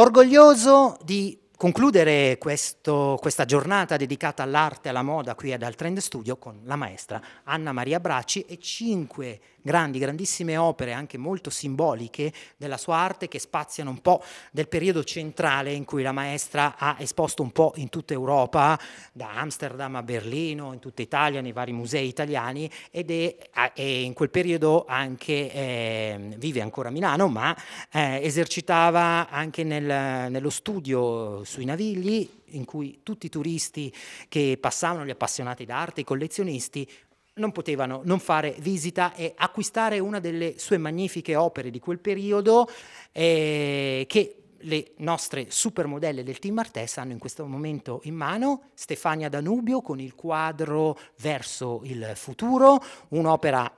orgoglioso di concludere questo, questa giornata dedicata all'arte e alla moda qui ad Altrend Studio con la maestra Anna Maria Bracci e cinque grandi, grandissime opere anche molto simboliche della sua arte che spaziano un po' del periodo centrale in cui la maestra ha esposto un po' in tutta Europa, da Amsterdam a Berlino, in tutta Italia, nei vari musei italiani ed è, è in quel periodo anche eh, vive ancora a Milano ma eh, esercitava anche nel, nello studio sui navigli in cui tutti i turisti che passavano, gli appassionati d'arte, i collezionisti, non potevano non fare visita e acquistare una delle sue magnifiche opere di quel periodo eh, che le nostre supermodelle del team Artes hanno in questo momento in mano Stefania Danubio con il quadro Verso il futuro, un'opera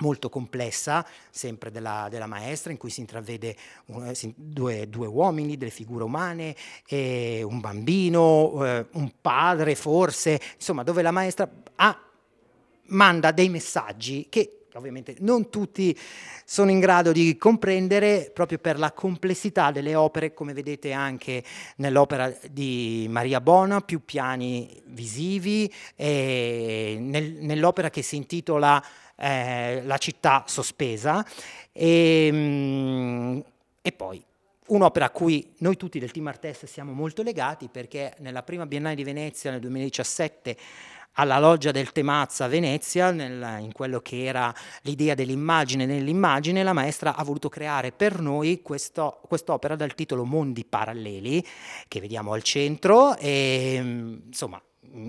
molto complessa, sempre della, della, maestra, in cui si intravede un, eh, due, due, uomini, delle figure umane, un bambino, eh, un padre forse, insomma dove la maestra ha, manda dei messaggi che ovviamente non tutti sono in grado di comprendere proprio per la complessità delle opere, come vedete anche nell'opera di Maria Bona, più piani visivi, nel, nell'opera che si intitola eh, La città sospesa. E, ehm, e poi un'opera a cui noi tutti del team Artes siamo molto legati perché nella prima Biennale di Venezia nel 2017 alla loggia del Temazza a Venezia, nel, in quello che era l'idea dell'immagine nell'immagine, la maestra ha voluto creare per noi questo, quest'opera dal titolo Mondi Paralleli, che vediamo al centro, e mm, insomma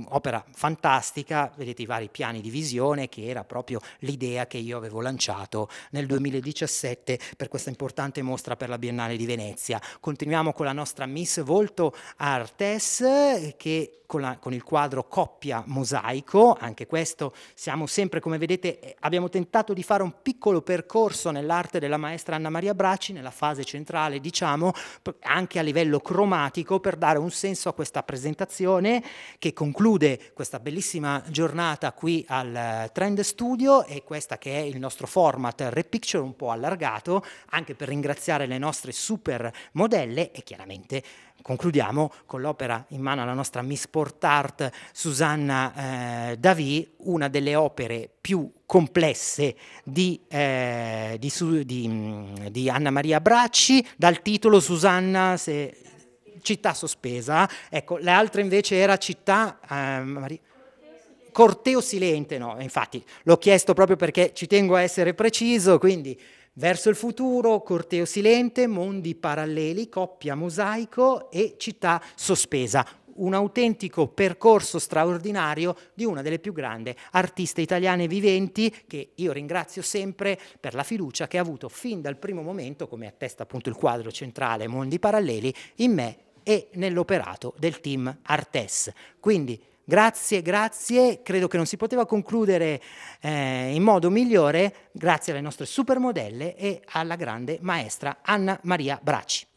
opera fantastica, vedete i vari piani di visione, che era proprio l'idea che io avevo lanciato nel 2017 per questa importante mostra per la Biennale di Venezia. Continuiamo con la nostra Miss Volto Artes, che con, la, con il quadro Coppia Mosaico, anche questo siamo sempre, come vedete, abbiamo tentato di fare un piccolo percorso nell'arte della maestra Anna Maria Bracci, nella fase centrale, diciamo, anche a livello cromatico, per dare un senso a questa presentazione che con conclude questa bellissima giornata qui al eh, Trend Studio e questa che è il nostro format Repicture un po' allargato, anche per ringraziare le nostre super modelle e chiaramente concludiamo con l'opera in mano alla nostra Miss Port Art Susanna eh, Davì, una delle opere più complesse di, eh, di, di, mm, di Anna Maria Bracci, dal titolo Susanna, se città sospesa, ecco, l'altra invece era città... Eh, Corteo silente, no, infatti l'ho chiesto proprio perché ci tengo a essere preciso, quindi Verso il futuro, corteo silente, mondi paralleli, coppia mosaico e città sospesa. Un autentico percorso straordinario di una delle più grandi artiste italiane viventi che io ringrazio sempre per la fiducia che ha avuto fin dal primo momento, come attesta appunto il quadro centrale Mondi Paralleli, in me e nell'operato del team Artes. Quindi grazie, grazie, credo che non si poteva concludere eh, in modo migliore grazie alle nostre supermodelle e alla grande maestra Anna Maria Bracci.